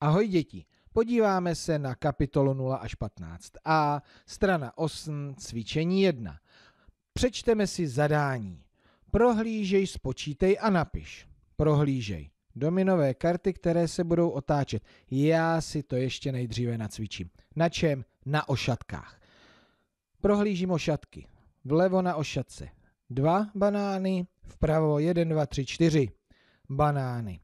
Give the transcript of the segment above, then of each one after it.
Ahoj děti, podíváme se na kapitolu 0 až 15 a strana 8, cvičení 1. Přečteme si zadání. Prohlížej, spočítej a napiš. Prohlížej. Dominové karty, které se budou otáčet. Já si to ještě nejdříve nacvičím. Na čem? Na ošatkách. Prohlížím ošatky. Vlevo na ošatce. Dva banány, vpravo 1, 2, 3, 4. Banány.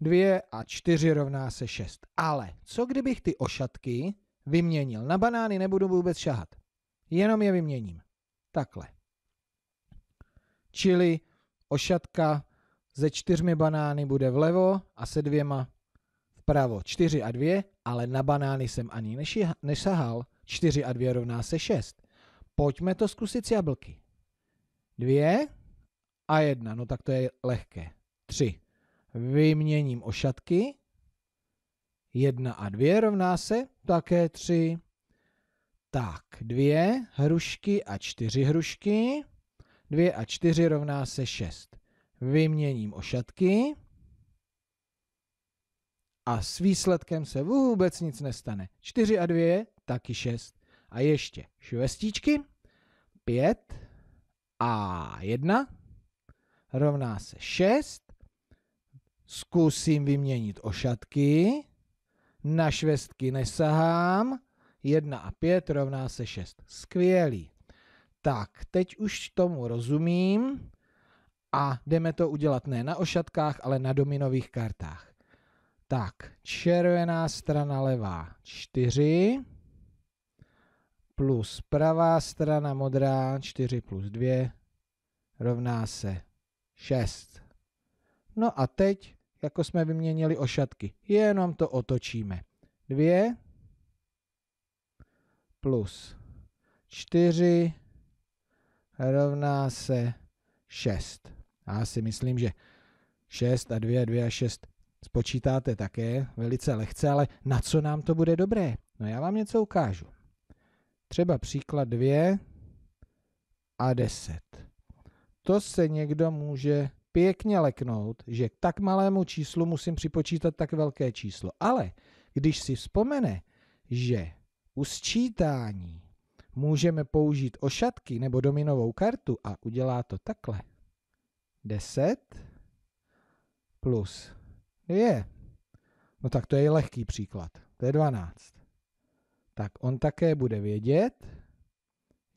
2 a 4 rovná se 6. Ale co kdybych ty ošatky vyměnil? Na banány nebudu vůbec šahat. Jenom je vyměním. Takhle. Čili ošatka se čtyřmi banány bude vlevo a se dvěma vpravo. 4 a 2, ale na banány jsem ani nesahal. 4 a 2 rovná se 6. Pojďme to zkusit s jablky. 2 a 1, no tak to je lehké. 3 vyměním ošatky. 1 a 2 rovná se také 3. Tak, 2 hrušky a 4 hrušky. 2 a 4 rovná se 6. Vyměním ošatky. A s výsledkem se vůbec nic nestane. 4 a 2, taky 6. A ještě švestičky. 5 a 1 rovná se 6 Zkusím vyměnit ošatky. Na švestky nesahám. 1 a 5 rovná se 6. Skvělý. Tak, teď už tomu rozumím a jdeme to udělat ne na ošatkách, ale na dominových kartách. Tak, červená strana levá 4 plus pravá strana modrá 4 plus 2 rovná se 6. No a teď, jako jsme vyměnili ošatky, jenom to otočíme. 2 plus 4 rovná se 6. Já si myslím, že 6 a 2, 2 a 6 spočítáte také velice lehce, ale na co nám to bude dobré? No já vám něco ukážu. Třeba příklad 2 a 10. To se někdo může pěkně leknout, že k tak malému číslu musím připočítat tak velké číslo. Ale když si vzpomene, že u sčítání můžeme použít ošatky nebo dominovou kartu a udělá to takhle. 10 plus 2. No tak to je lehký příklad. To je 12. Tak on také bude vědět,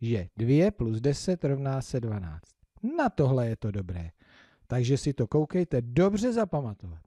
že 2 plus 10 rovná se 12. Na tohle je to dobré. Takže si to koukejte dobře zapamatovat.